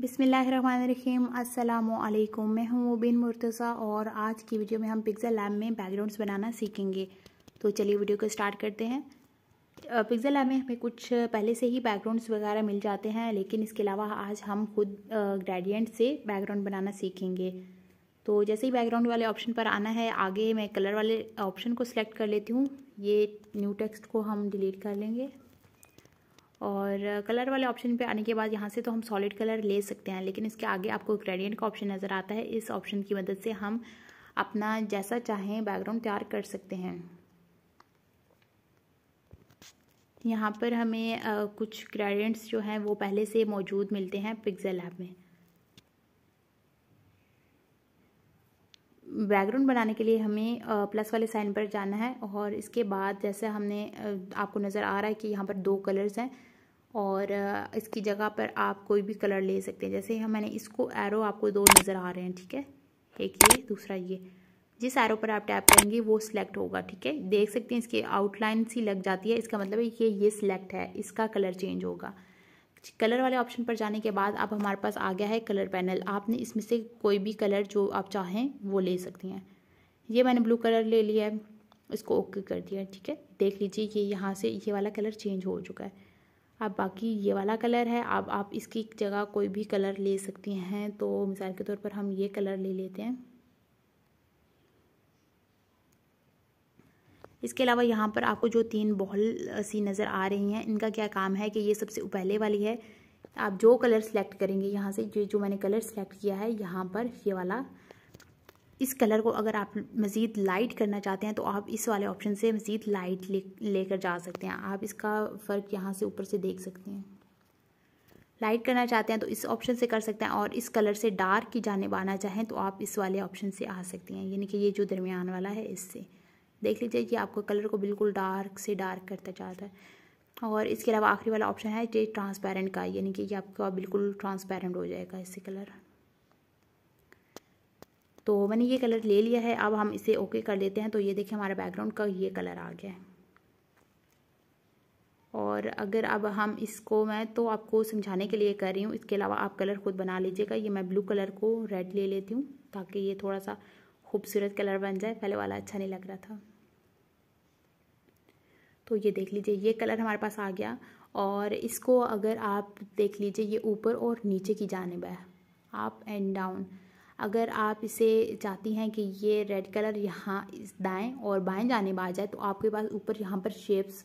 बिसमीम् अल्लाम मैं हूँ मुबिन मुर्तज़ा और आज की वीडियो में हम पिक्ज़ा लैब में बैकग्राउंड्स बनाना सीखेंगे तो चलिए वीडियो को स्टार्ट करते हैं पिक्ज़ा लैब में हमें कुछ पहले से ही बैकग्राउंड्स वगैरह मिल जाते हैं लेकिन इसके अलावा आज हम खुद ग्रेडियंट से बैकग्राउंड बनाना सीखेंगे तो जैसे ही बैकग्राउंड वाले ऑप्शन पर आना है आगे मैं कलर वाले ऑप्शन को सिलेक्ट कर लेती हूँ ये न्यू टेक्स्ट को हम डिलीट कर लेंगे और कलर वाले ऑप्शन पे आने के बाद यहाँ से तो हम सॉलिड कलर ले सकते हैं लेकिन इसके आगे आपको ग्रेडियंट का ऑप्शन नज़र आता है इस ऑप्शन की मदद से हम अपना जैसा चाहें बैकग्राउंड तैयार कर सकते हैं यहाँ पर हमें आ, कुछ ग्रेडियंट्स जो हैं वो पहले से मौजूद मिलते हैं पिक्सल ऐप में बैकग्राउंड बनाने के लिए हमें प्लस वाले साइन पर जाना है और इसके बाद जैसे हमने आपको नज़र आ रहा है कि यहाँ पर दो कलर्स हैं और इसकी जगह पर आप कोई भी कलर ले सकते हैं जैसे मैंने इसको एरो आपको दो नज़र आ रहे हैं ठीक है एक ये दूसरा ये जिस एरो पर आप टैप करेंगे वो सिलेक्ट होगा ठीक है देख सकते हैं इसकी आउटलाइन सी लग जाती है इसका मतलब है कि ये सिलेक्ट है इसका कलर चेंज होगा कलर वाले ऑप्शन पर जाने के बाद अब हमारे पास आ गया है कलर पैनल आपने इसमें से कोई भी कलर जो आप चाहें वो ले सकती हैं ये मैंने ब्लू कलर ले लिया है इसको ओके कर दिया ठीक है देख लीजिए ये यहाँ से ये वाला कलर चेंज हो चुका है अब बाकी ये वाला कलर है अब आप इसकी जगह कोई भी कलर ले सकती हैं तो मिसाल के तौर पर हम ये कलर ले लेते हैं इसके अलावा यहाँ पर आपको जो तीन बॉल सी नज़र आ रही हैं इनका क्या काम है कि ये सबसे पहले वाली है आप जो कलर सेलेक्ट करेंगे यहाँ से जो मैंने कलर सेलेक्ट किया है यहाँ पर ये वाला इस कलर को अगर आप मज़ीद लाइट करना चाहते हैं तो आप इस वाले ऑप्शन से मज़ीद लाइट लेकर ले जा सकते हैं आप इसका फ़र्क यहाँ से ऊपर से देख सकते हैं लाइट करना चाहते हैं तो इस ऑप्शन से कर सकते हैं और इस कलर से डार्क की जानब आना चाहें तो आप इस वाले ऑप्शन से आ सकते हैं यानी कि ये जो दरमियान वाला है इससे देख लीजिए कि आपको कलर को बिल्कुल डार्क से डार्क करता चाहता है और इसके अलावा आखिरी वाला ऑप्शन है ये ट्रांसपेरेंट का यानी कि ये आपका बिल्कुल ट्रांसपेरेंट हो जाएगा इससे कलर तो मैंने ये कलर ले लिया है अब हम इसे ओके कर लेते हैं तो ये देखिए हमारा बैकग्राउंड का ये कलर आ गया है और अगर अब हम इसको मैं तो आपको समझाने के लिए कर रही हूँ इसके अलावा आप कलर खुद बना लीजिएगा ये मैं ब्लू कलर को रेड ले लेती हूँ ताकि ये थोड़ा सा खूबसूरत कलर बन जाए पहले वाला अच्छा नहीं लग रहा था तो ये देख लीजिए ये कलर हमारे पास आ गया और इसको अगर आप देख लीजिए ये ऊपर और नीचे की जानब है अप एंड डाउन अगर आप इसे चाहती हैं कि ये रेड कलर यहाँ दाएं और बाएं जाने में आ जाए तो आपके पास ऊपर यहाँ पर शेप्स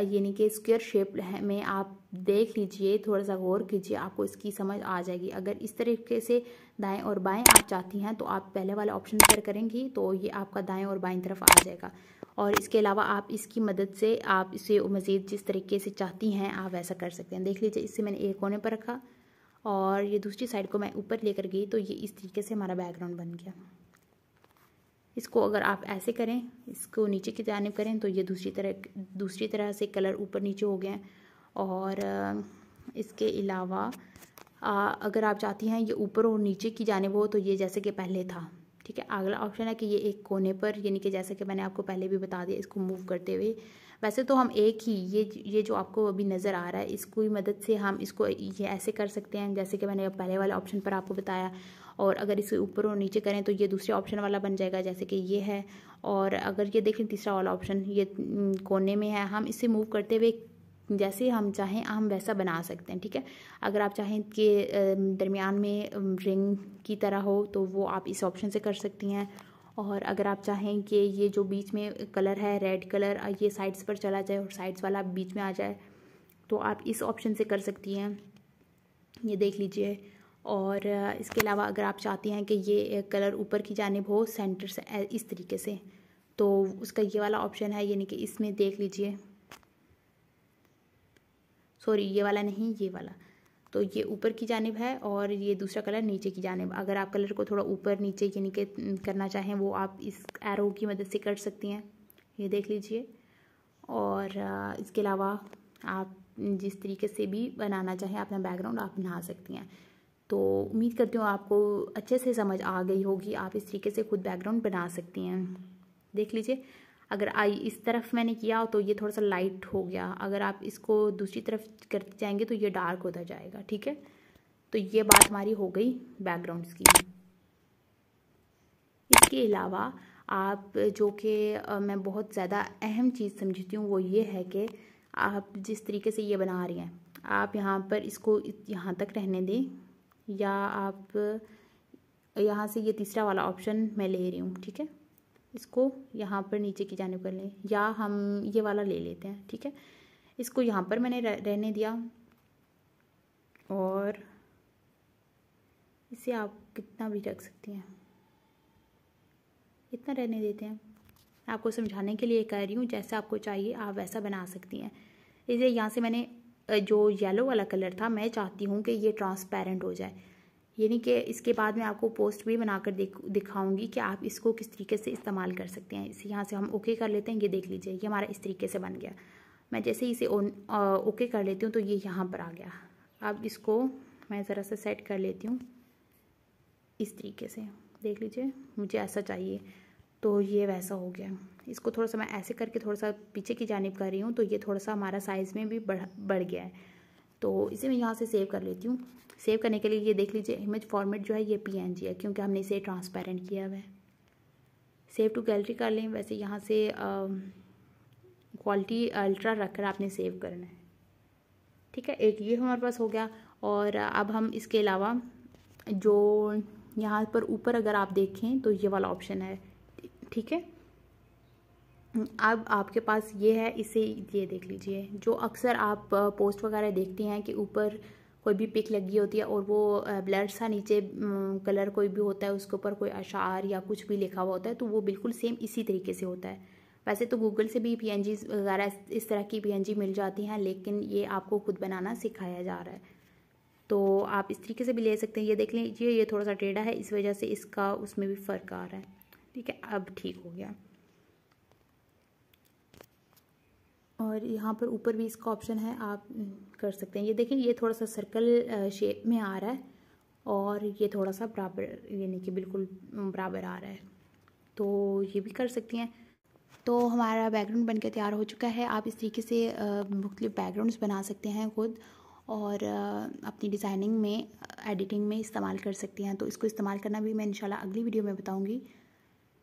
यानी कि स्क्वायर शेप में आप देख लीजिए थोड़ा सा गौर कीजिए आपको इसकी समझ आ जाएगी अगर इस तरीके से दाएं और बाएं आप चाहती हैं तो आप पहले वाला ऑप्शन पर करेंगी तो ये आपका दाएं और बाएं तरफ आ जाएगा और इसके अलावा आप इसकी मदद से आप इसे मज़ीद जिस तरीके से चाहती हैं आप वैसा कर सकते हैं देख लीजिए इससे मैंने एक कोने पर रखा और ये दूसरी साइड को मैं ऊपर लेकर गई तो ये इस तरीके से हमारा बैकग्राउंड बन गया इसको अगर आप ऐसे करें इसको नीचे की जानब करें तो ये दूसरी तरह दूसरी तरह से कलर ऊपर नीचे हो गए और इसके अलावा अगर आप चाहती हैं ये ऊपर और नीचे की जानब हो तो ये जैसे कि पहले था ठीक है अगला ऑप्शन है कि ये एक कोने पर यानी कि जैसे कि मैंने आपको पहले भी बता दिया इसको मूव करते हुए वैसे तो हम एक ही ये ये जो आपको अभी नज़र आ रहा है इसकी मदद से हम इसको ये ऐसे कर सकते हैं जैसे कि मैंने पहले वाले ऑप्शन पर आपको बताया और अगर इसे ऊपर और नीचे करें तो ये दूसरे ऑप्शन वाला बन जाएगा जैसे कि ये है और अगर ये देखें तीसरा वाला ऑप्शन ये कोने में है हम इसे मूव करते हुए जैसे हम चाहें हम वैसा बना सकते हैं ठीक है अगर आप चाहें कि दरमियान में रिंग की तरह हो तो वो आप इस ऑप्शन से कर सकती हैं और अगर आप चाहें कि ये जो बीच में कलर है रेड कलर ये साइड्स पर चला जाए और साइड्स वाला बीच में आ जाए तो आप इस ऑप्शन से कर सकती हैं ये देख लीजिए और इसके अलावा अगर आप चाहती हैं कि ये कलर ऊपर की जानब हो सेंटर से इस तरीके से तो उसका ये वाला ऑप्शन है यानी कि इसमें देख लीजिए सॉरी ये वाला नहीं ये वाला तो ये ऊपर की जानब है और ये दूसरा कलर नीचे की जानब अगर आप कलर को थोड़ा ऊपर नीचे यानी कि करना चाहें वो आप इस एरो की मदद से कर सकती हैं ये देख लीजिए और इसके अलावा आप जिस तरीके से भी बनाना चाहें अपना बैकग्राउंड आप बना सकती हैं तो उम्मीद करती हूँ आपको अच्छे से समझ आ गई होगी आप इस तरीके से खुद बैकग्राउंड बना सकती हैं देख लीजिए अगर आई इस तरफ मैंने किया तो ये थोड़ा सा लाइट हो गया अगर आप इसको दूसरी तरफ करते जाएंगे तो ये डार्क होता जाएगा ठीक है तो ये बात हमारी हो गई बैकग्राउंड की इसके अलावा आप जो कि मैं बहुत ज़्यादा अहम चीज़ समझती हूँ वो ये है कि आप जिस तरीके से ये बना रही हैं आप यहाँ पर इसको यहाँ तक रहने दें या आप यहाँ से ये तीसरा वाला ऑप्शन मैं ले रही हूँ ठीक है इसको यहाँ पर नीचे की जाने पर लें या हम ये वाला ले लेते हैं ठीक है इसको यहाँ पर मैंने रहने दिया और इसे आप कितना भी रख सकती हैं इतना रहने देते हैं आपको समझाने के लिए कह रही हूँ जैसा आपको चाहिए आप वैसा बना सकती हैं इसे यहाँ से मैंने जो येलो वाला कलर था मैं चाहती हूँ कि ये ट्रांसपेरेंट हो जाए यानी कि इसके बाद मैं आपको पोस्ट भी बनाकर दिखाऊंगी कि आप इसको किस तरीके से इस्तेमाल कर सकते हैं इसे यहाँ से हम ओके कर लेते हैं ये देख लीजिए ये हमारा इस तरीके से बन गया मैं जैसे ही इसे ओके कर लेती हूँ तो ये यहाँ पर आ गया अब इसको मैं ज़रा सा सेट कर लेती हूँ इस तरीके से देख लीजिए मुझे ऐसा चाहिए तो ये वैसा हो गया इसको थोड़ा सा मैं ऐसे करके थोड़ा सा पीछे की जानब कर रही हूँ तो ये थोड़ा सा हमारा साइज़ में भी बढ़ बढ़ गया है तो इसे मैं यहाँ से सेव कर लेती हूँ सेव करने के लिए ये देख लीजिए इमेज फॉर्मेट जो है ये पी है क्योंकि हमने इसे ट्रांसपेरेंट किया हुआ है सेव टू गैलरी कर लें वैसे यहाँ से क्वालिटी अल्ट्रा रखकर आपने सेव करना है ठीक है एक ये हमारे पास हो गया और अब हम इसके अलावा जो यहाँ पर ऊपर अगर आप देखें तो ये वाला ऑप्शन है ठीक है अब आपके पास ये है इसे ये देख लीजिए जो अक्सर आप पोस्ट वगैरह देखती हैं कि ऊपर कोई भी पिक लगी होती है और वो ब्लर सा नीचे कलर कोई भी होता है उसके ऊपर कोई अशार या कुछ भी लिखा हुआ होता है तो वो बिल्कुल सेम इसी तरीके से होता है वैसे तो गूगल से भी पी वगैरह इस तरह की पी मिल जाती हैं लेकिन ये आपको खुद बनाना सिखाया जा रहा है तो आप इस तरीके से भी ले सकते हैं ये देख लीजिए ये थोड़ा सा टेढ़ा है इस वजह से इसका उसमें भी फ़र्क आ रहा है ठीक है अब ठीक हो गया और यहाँ पर ऊपर भी इसका ऑप्शन है आप कर सकते हैं ये देखें ये थोड़ा सा सर्कल शेप में आ रहा है और ये थोड़ा सा बराबर यानी कि बिल्कुल बराबर आ रहा है तो ये भी कर सकती हैं तो हमारा बैकग्राउंड बनकर तैयार हो चुका है आप इस तरीके से मुख्तलिफ बैकग्राउंड्स बना सकते हैं खुद और अपनी डिज़ाइनिंग में एडिटिंग में इस्तेमाल कर सकते हैं तो इसको इस्तेमाल करना भी मैं इंशाल्लाह अगली वीडियो में बताऊँगी